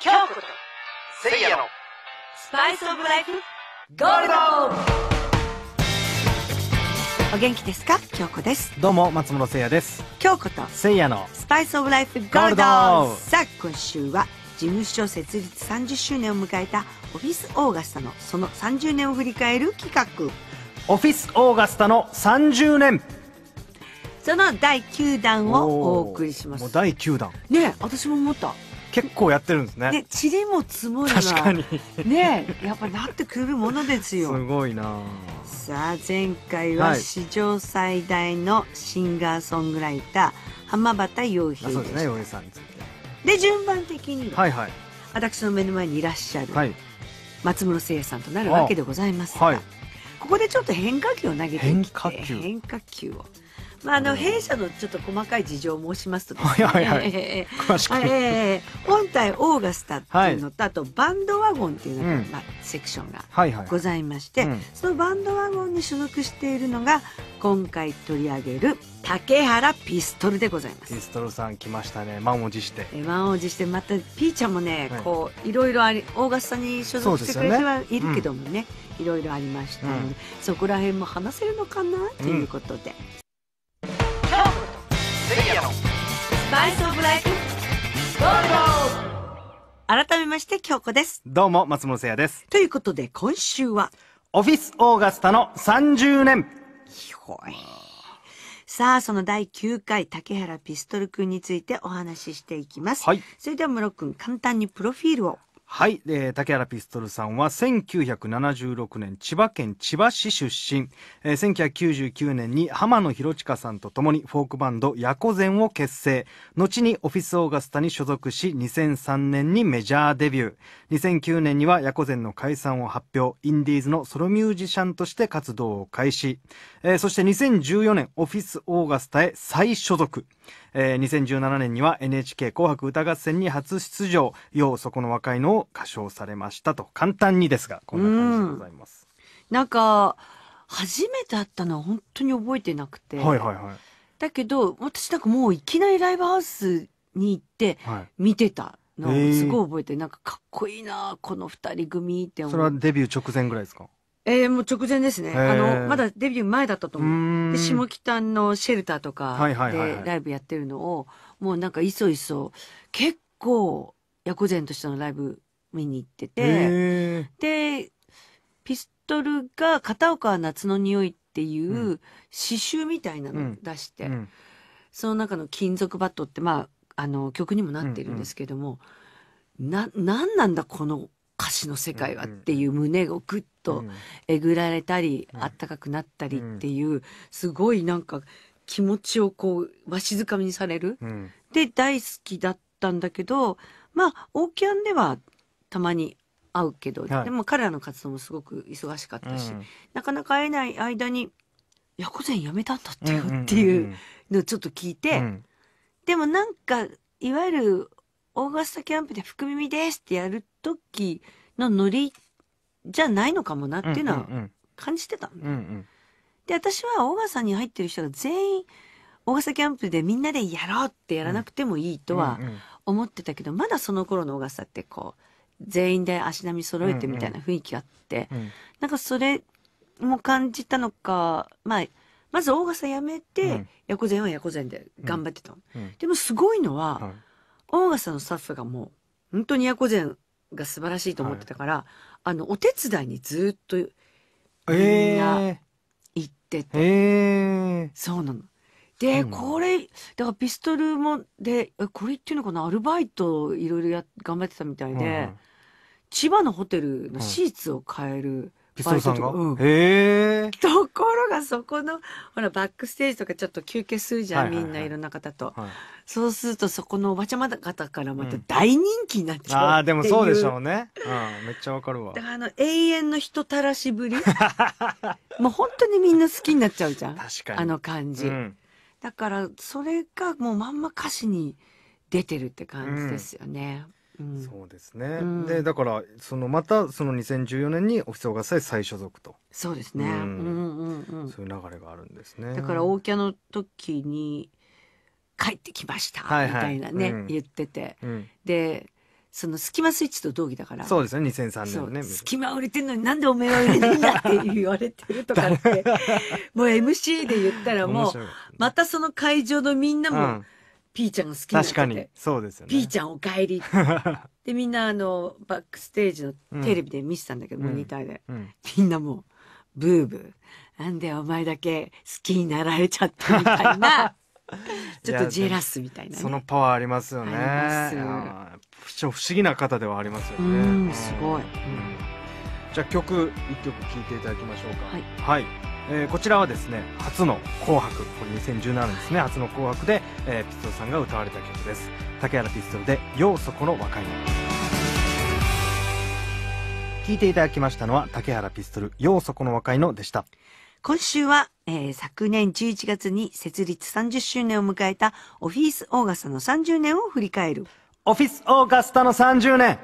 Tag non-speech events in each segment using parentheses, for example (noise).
キャンプとせいやのスパイスオブライフゴールドお元気ですか京子ですどうも松本聖也です京子とせいやのスパイスオブライフゴールドさあ今週は事務所設立30周年を迎えたオフィスオーガスタのその30年を振り返る企画オフィスオーガスタの30年その第9弾をお送りしますもう第9弾ねえ私も思った結構やってるんですねで塵も積もるば確かにねやっぱなってくるものですよすごいなさあ前回は史上最大のシンガーソングライター浜端洋平そうですね洋平さんについてで順番的にはいはい私の目の前にいらっしゃる、はい、松室聖也さんとなるわけでございますが、はい、ここでちょっと変化球を投げて変化球変化球をまあ、あの弊社のちょっと細かい事情を申しますとですね、はいはいはいえー本体オーガスタっていうのと、はい、あとバンドワゴンっていうのが、うん、まあ、セクションがございまして、はいはいうん、そのバンドワゴンに所属しているのが今回取り上げる竹原ピストルでございますピストルさん来ましたね満を持して満を持してまたピーちゃんもね、はい、こういろいろありオーガスタに所属してくれてはいるけどもねいろいろありましたので、うん、そこら辺も話せるのかなということで。スパイスオブライフゴールド改めまして京子ですどうも松本聖也ですということで今週はオフィスオーガスタの30年さあその第9回竹原ピストル君についてお話ししていきます、はい、それでは室君簡単にプロフィールをはい、えー、竹原ピストルさんは1976年千葉県千葉市出身、えー、1999年に浜野博親さんと共にフォークバンドヤコゼンを結成後にオフィスオーガスタに所属し2003年にメジャーデビュー2009年にはヤコゼンの解散を発表インディーズのソロミュージシャンとして活動を開始、えー、そして2014年オフィスオーガスタへ再所属えー、2017年には NHK 紅白歌合戦に初出場「ようそこの若いの」を歌唱されましたと簡単にですがこんな感じでございます。んなんか初めて会ったのは本当に覚えてなくて、はいはいはい、だけど私なんかもういきなりライブハウスに行って見てた。のをすごい覚えて、えなんかかっこいいなこの2人組って思うそれはデビュー直前ぐらいですかえー、もう直前ですね。あの、まだデビュー前だったと思う。で、下北のシェルターとかでライブやってるのを、もうなんかいそいそ、結構、ヤコゼとしてのライブ見に行ってて、で、ピストルが片岡夏の匂いっていう刺繍みたいなの出して、うんうん、その中の金属バットって、まあ、あの曲にもなってるんですけども、うんうん、な、なんなんだこの歌詞の世界はっていう胸をグッとえぐられたり、あったかくなったりっていう、すごいなんか気持ちをこう、わしづかみにされる。で、大好きだったんだけど、まあ、オーキャンではたまに会うけど、はい、でも彼らの活動もすごく忙しかったし、うん、なかなか会えない間に「いや午やめたんだってよ」っていうのをちょっと聞いて、うん、でもなんかいわゆるオーガスタキャンプで福耳ですってやる時のノリじゃないのかもなっていうのは感じてた、うんうん、で、私はオーガスタに入ってる人が全員、大笠キャンプでみんなでやろうってやらなくてもいいとは思ってたけど、うんうんうん、まだその頃の大笠ってこう全員で足並み揃えてみたいな雰囲気があって、うんうん、なんかそれも感じたのか、まあ、まず大笠やめて、うん、やこぜんはやこぜんで頑張ってた、うんうん、でもすごいのは、オーガスタのスタッフがもう、本当に子膳が素晴らしいと思ってたから、はい、あの、お手伝いにずっと、みんな行ってて。えー、そうなの。で、これ、だからピストルも、で、これっていうのかな、アルバイトいろいろや、頑張ってたみたいで、千葉のホテルのシーツを変えるピストルさんが、うん、へえ。ところがそこの、ほら、バックステージとかちょっと休憩するじゃん、みんないろんな方と、はい。そうすると、そこのおばちゃま方からまた大人気になっちゃう、うん、ああ、でもそうでしょうね。うん、めっちゃわかるわ。あの、永遠の人たらしぶり。(laughs) もう本当にみんな好きになっちゃうじゃん。確かに。あの感じ。うん、だから、それがもうまんま歌詞に出てるって感じですよね。うんそうですね、うん、でだからそのまたその2014年にオフィス・オーガスタ再所属とそうですね、うんうんうんうん、そういう流れがあるんですねだから大キャの時に帰ってきましたみたいなね、はいはい、言ってて、でそのスキマスイッチと同期だから。そうですね、2003年のね。隙間売れてんのになんでおめえは売れなんだって言われてるとかって、(laughs) もう MC で言ったらもう、またその会場のみんなも、うんピーちゃんが好きになって確かにそうですよねピーちゃんおえり。(laughs) で、みんなあの、バックステージのテレビで見てたんだけど、うんモニターで。うん、みんなもう、ブーブー。なんでお前だけ好きになられちゃったみたいな。(laughs) ちょっとジェラスみたいなね、そのパワーありますよねあります不不思議な方ではありますようねん、すごい。うんじゃあ曲一曲聴いていただきましょうかはい、えー、こちらはですね初の「紅白」これ2017年ですね初の「紅白で」えー、ピストルさんが歌われた曲です竹原ピストルで「ようそこの若い聴いていただきましたのは竹原ピストル「ようそこの若いの」でした今週は、えー、昨年11月に設立30周年を迎えたオフィスオーガスタの30年を振り返るオフィスオーガスタの30年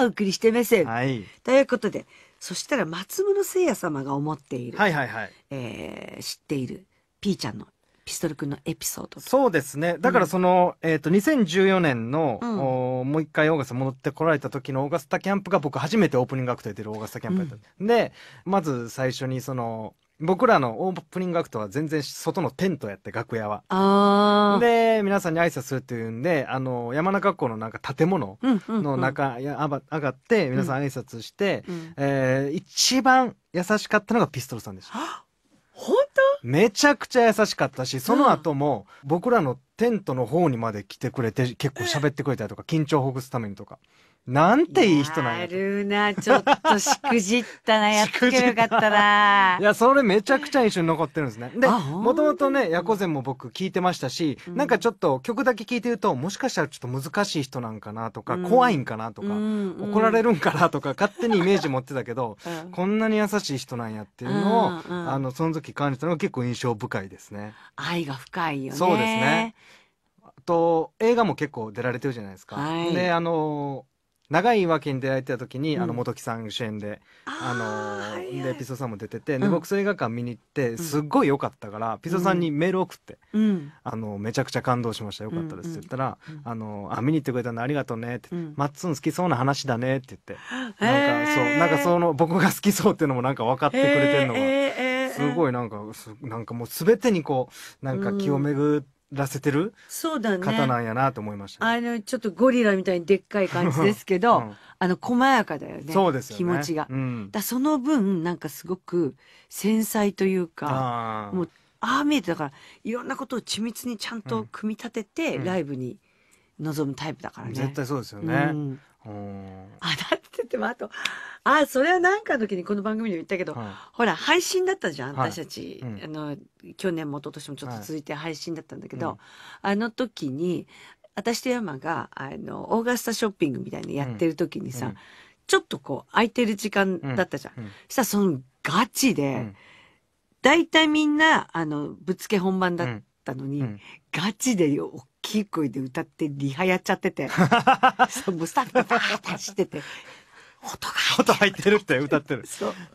おお送りしてます、はい、ということでそしたら松村聖也様が思っている、はいはいはい、えー、知っているピーちゃんのピストル君のエピソードそうですねだからその、うん、えーと、と2014年の、うん、もう一回オーガスタ戻ってこられた時のオーガスタキャンプが僕初めてオープニングアクトやっるオーガスタキャンプやった、うん、でまず最初にその僕らのオープニングアクトは全然外のテントやって楽屋は。で皆さんに挨拶するっていうんであの山中湖のなんか建物の中、上がって皆さん挨拶して、うん、えー、一番優しかったのがピストルさんでした。本当めちゃくちゃ優しかったしその後も僕らのテントの方にまで来てくれて結構喋ってくれたりとか緊張をほぐすためにとか。なんていい人なんや。やるな、ちょっとしくじったな、やっつけよかったな。いや、それめちゃくちゃ一緒に残ってるんですね。で、もともとね、ヤコゼンも僕聞いてましたし、うん、なんかちょっと曲だけ聞いてると、もしかしたらちょっと難しい人なんかなとか、うん、怖いんかなとか、うん、怒られるんかなとか、勝手にイメージ持ってたけど、(laughs) こんなに優しい人なんやっていうのを、あの、その時感じたのが結構印象深いですね。愛が深いよね。そうですね。と映画も結構出られてるじゃないですか。はい、であの長い訳に出会えた時に、あの本木さん主演であのでピソさんも出てて、で僕そ映画館見に行ってすっごい良かったから、ピソさんにメール送って、あのめちゃくちゃ感動しましたよかったですって言ったら、あのあ見に行ってくれたのありがとうねって、マッツン好きそうな話だねって言って、なんかそうなんかその僕が好きそうっていうのもなんか分かってくれてるのが。すごいなんか、なんかもう全てにこう、なんか気を巡っらせてるそうだね方なんやなと思いました、ね、あのちょっとゴリラみたいにでっかい感じですけど、うん、あの細やかだよねそうです、ね、気持ちが、うん、だその分なんかすごく繊細というかもうああ見えてだからいろんなことを緻密にちゃんと組み立てて、ライブに臨むタイプだからね、絶対そうですよね、うんあ、だっててもあと、あ、それはなんかの時にこの番組でも言ったけど、はいほら、配信だったじゃん、私たち。うんあの、去年も一昨年もちょっと続いて配信だったんだけど、あの時に、私と山が、あの、オーガスタショッピングみたいなのやってる時にさ、うんちょっとこう、空いてる時間だったじゃん。うんうんしたらそのガチで、うん大体みんな、あの、ぶっつけ本番だったのに、うんガチでよきい声で歌ってリハやっちゃってて、(laughs) そうもうスタッフがバーッて走ってて、音が音入ってるって歌ってる。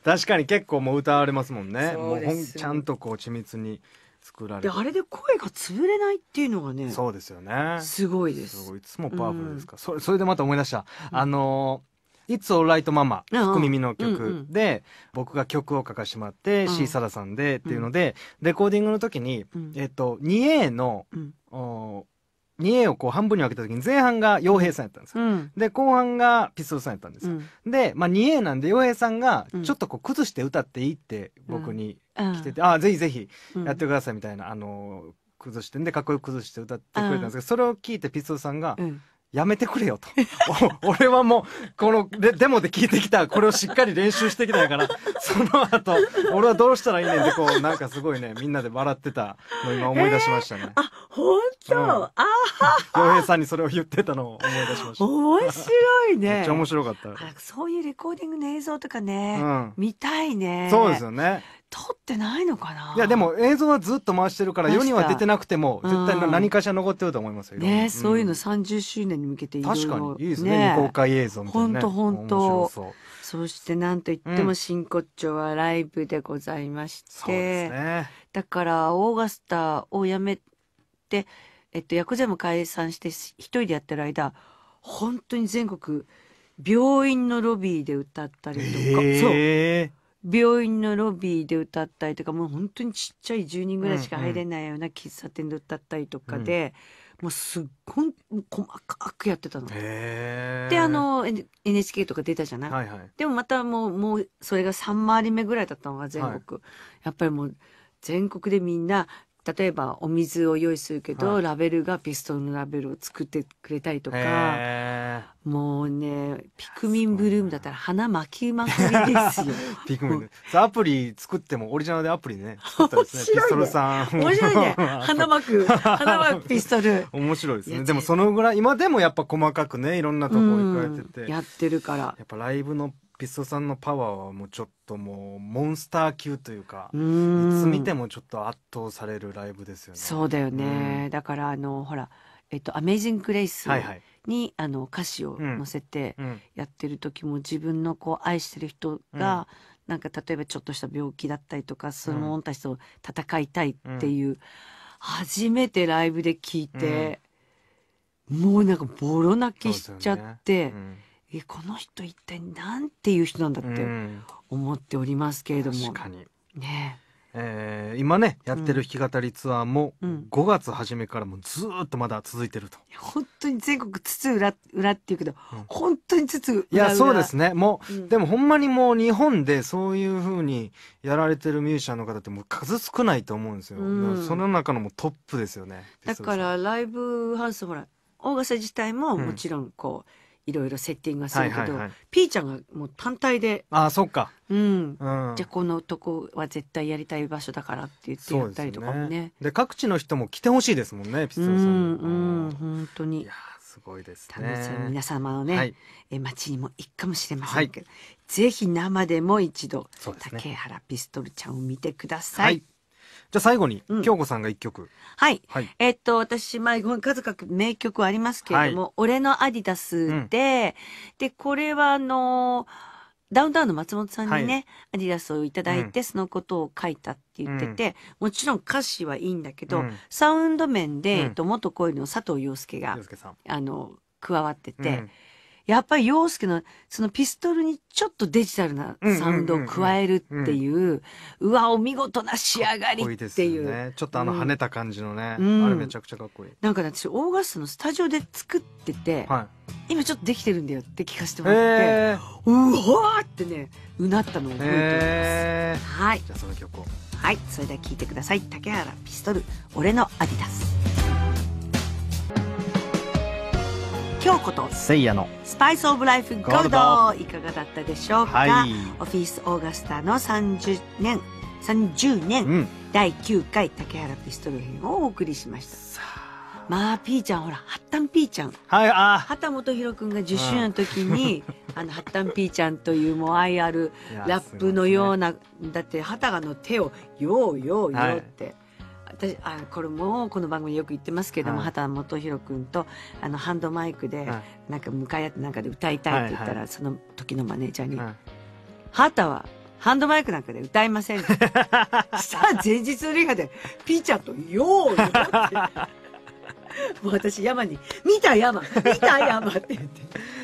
確かに結構もう歌われますもんね。うもうほんちゃんとこう緻密に作られで、あれで声が潰れないっていうのがね、そうですよね。すごいですい、いつもパワフルですから。それ、それでまた思い出した。あのー、It's Alright Mama、福耳のうんう曲んで、僕が曲を書かしてもらって、うんシーサラさんでっていうので、レコーディングの時にうん、えっと、2A の、うんお 2A をこう半分に分けた時に前半が洋平さんやったんですよ、うん、で後半がピストルさんやったんですよ、うん、で、まあ、2A なんで洋平さんがちょっとこう崩して歌っていいって僕に来てて、うん、ああぜひぜひやってくださいみたいな、あの崩してんでかっこよく崩して歌ってくれたんですけど、それを聞いてピストルさんが、やめてくれよと。俺はもう、このデデモで聞いてきた、これをしっかり練習してきたから、(laughs) その後俺はどうしたらいいねんってこうなんかすごいねみんなで笑ってたの今思い出しましたね、えー、あ本当、うん、あ洋平さんにそれを言ってたのを思い出しました面白いねめっちゃ面白かったそういうレコーディングの映像とかね、うん、見たいねそうですよね撮ってないのかないやでも映像はずっと回してるから世には出てなくても絶対何かしら残ってると思いますよ、ね、うん、そういうの30周年に向けて確かにいいですね、ね、未公開映像みたいな、ね、ほんとほんと面白そうそしてなんといっても真骨頂はライブでございまして、うんね、だからオーガスタを辞めて、えっと、ヤクも解散して一人でやってる間本当に全国病院のロビーで歌ったりとか、そう病院のロビーで歌ったりとかもう本当にちっちゃい10人ぐらいしか入れないような喫茶店で歌ったりとかで。うんうんもうすっごい細かくやってたの。であの NHK とか出たじゃない、はいはい、でもまたもうもうそれが3回り目ぐらいだったのが全国、はい、やっぱりもう全国でみんな例えばお水を用意するけど、はい、ラベルがピストルのラベルを作ってくれたりとかもうねピクミンブルームだったら花巻きまくりですよ (laughs) ピクミンアプリ作ってもオリジナルでアプリね作ったねピストルさん面白いね花 (laughs) 巻く花巻くピストル面白いですねでもそのぐらい今でもやっぱ細かくねいろんなとこ行かれてて、うん、やってるからやっぱライブのピストさんのパワーはもうちょっともうモンスター級というかいつ見てもちょっと圧倒されるライブですよね。そうだよね、だからあのほらえっと「アメイジング・グレイス」はいにあの歌詞を載せてやってる時も、自分のこう愛してる人が、うなんか例えばちょっとした病気だったりとかその者たちと戦いたいっていう、初めてライブで聞いて、もうなんかボロ泣きしちゃって、うんえこの人一体なんていう人なんだって思っておりますけれども。ねえー、今ねやってる弾き語りツアーも5月初めからもずっとまだ続いてると、うん、本当に全国津々浦っていうけど、うん、本当に津々いやそうですねもう、うん、でもほんまにもう日本でそういうふうにやられてるミュージシャンの方ってもう数少ないと思うんですよ、その中のもトップですよねだからライブハウスほら大笠自体ももちろんこう、いろいろセッティングはするけど、はいいはい、ーちゃんがもう単体であそっか、うん、うん、じゃあこのとこは絶対やりたい場所だからって言ってやったりとかもねで、ね、各地の人も来てほしいですもんねピストルさんうん本当にいや、すごいですね皆様のね、はい、え街にも行くかもしれませんけど、はい、ぜひ生でも一度、ね、竹原ピストルちゃんを見てください、はいじゃあ最後に、うん、京子さんが一曲。はい。はい、えっと、私、まあ、数々名曲ありますけれども、はい、俺のアディダスで、うん、で、これはあのダウンタウンの松本さんにね、はい、アディダスをいただいて、そのことを書いたって言ってて、うん、もちろん歌詞はいいんだけど、うん、サウンド面で、えっと、元恋の佐藤洋介が、あの、加わってて、やっぱり洋介の、そのピストルにちょっとデジタルなサウンドを加えるっていう、うわ、お見事な仕上がりっていう。いいね、ちょっとあの跳ねた感じのね、うん、あれめちゃくちゃかっこいい。なんか私、オーガスタのスタジオで作ってて、はい、今ちょっとできてるんだよって聞かせてもらって、うわーってね、うなったのを覚えております。はい。じゃあその曲を。はい、それでは聴いてください。竹原ピストル、俺のアディダス。京子とせいやのスパイスオブライフゴールドいかがだったでしょうか、はい、オフィスオーガスタの30年30年、うん、第9回竹原ピストル編をお送りしましたまあピーちゃんほらハッタンピーちゃんはいあ畑本博君が10周年の時に、うん、ハッタンピーちゃんというもう愛あるラップのような、ね、だってがの手をようようようって、はい私あこれもこの番組よく言ってますけども、はい、畑元博君とあのハンドマイクで、なんか向かい合ってなんかで歌いたいって言ったら、はいはい、その時のマネージャーに「畑、はい、はハンドマイクなんかで歌いません」(laughs) さあ前日のリハで「ピーチャーとよう」って。(laughs) もう私山に「見た山見た山」って言って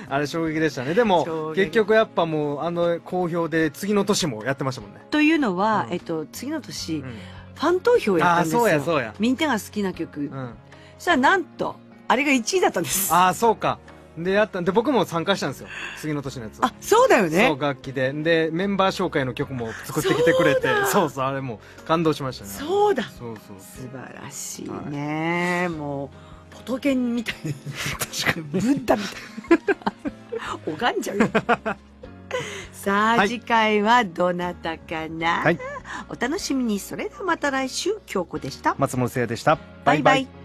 あれ衝撃でしたねでも結局やっぱもうあの好評で次の年もやってましたもんねというのは、うん、えっと、次の年、うんファン投票やったんですよ。あ、そうやそうや。みんなが好きな曲。うん。そしたらなんと、あれが1位だったんです。ああ、そうか。で、やったんで、僕も参加したんですよ。次の年のやつ。あ、そうだよね。そう、楽器で。で、メンバー紹介の曲も作ってきてくれて、そうそう、あれも感動しましたね。そうだ。そうそう。素晴らしいね。はい、もう、仏みたいな。(laughs) 確かに。ブッダみたいな。拝 (laughs) んじゃうよ。(laughs) さあ、はい、次回はどなたかな、はい、お楽しみにそれではまた来週京子でした松本誠也でしたバイバイバイバ